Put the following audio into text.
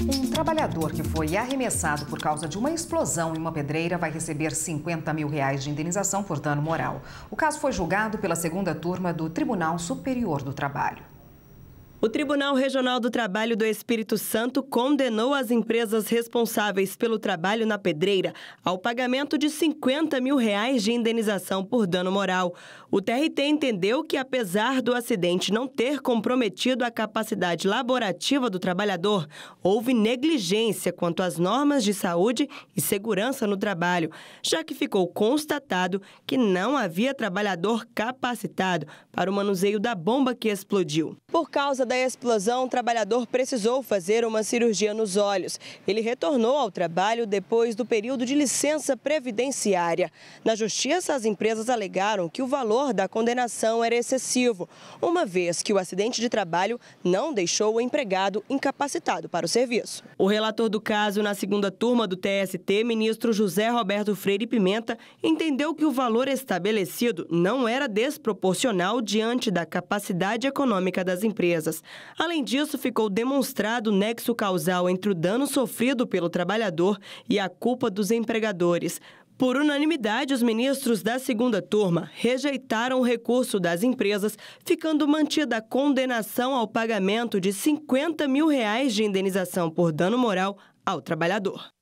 Um trabalhador que foi arremessado por causa de uma explosão em uma pedreira vai receber 50 mil reais de indenização por dano moral. O caso foi julgado pela segunda turma do Tribunal Superior do Trabalho. O Tribunal Regional do Trabalho do Espírito Santo condenou as empresas responsáveis pelo trabalho na pedreira ao pagamento de 50 mil reais de indenização por dano moral. O TRT entendeu que, apesar do acidente não ter comprometido a capacidade laborativa do trabalhador, houve negligência quanto às normas de saúde e segurança no trabalho, já que ficou constatado que não havia trabalhador capacitado para o manuseio da bomba que explodiu. Por causa causa da explosão, o trabalhador precisou fazer uma cirurgia nos olhos. Ele retornou ao trabalho depois do período de licença previdenciária. Na justiça, as empresas alegaram que o valor da condenação era excessivo, uma vez que o acidente de trabalho não deixou o empregado incapacitado para o serviço. O relator do caso na segunda turma do TST, ministro José Roberto Freire Pimenta, entendeu que o valor estabelecido não era desproporcional diante da capacidade econômica das empresas. Além disso, ficou demonstrado o nexo causal entre o dano sofrido pelo trabalhador e a culpa dos empregadores. Por unanimidade, os ministros da segunda turma rejeitaram o recurso das empresas, ficando mantida a condenação ao pagamento de 50 mil reais de indenização por dano moral ao trabalhador.